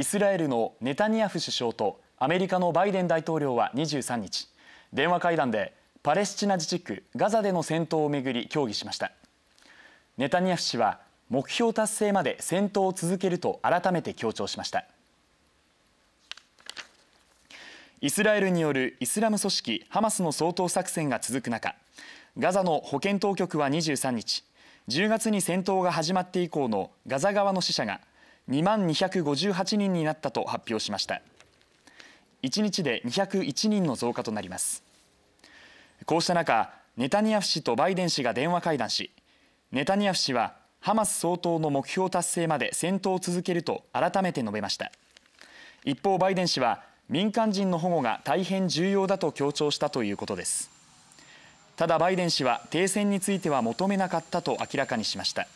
イスラエルのネタニヤフ首相とアメリカのバイデン大統領は23日電話会談でパレスチナ自治区ガザでの戦闘をめぐり協議しましたネタニヤフ氏は目標達成まで戦闘を続けると改めて強調しましたイスラエルによるイスラム組織ハマスの掃討作戦が続く中ガザの保健当局は23日10月に戦闘が始まって以降のガザ側の死者が2万258人になったと発表しました1日で201人の増加となりますこうした中ネタニヤフ氏とバイデン氏が電話会談しネタニヤフ氏はハマス総統の目標達成まで戦闘を続けると改めて述べました一方バイデン氏は民間人の保護が大変重要だと強調したということですただバイデン氏は停戦については求めなかったと明らかにしました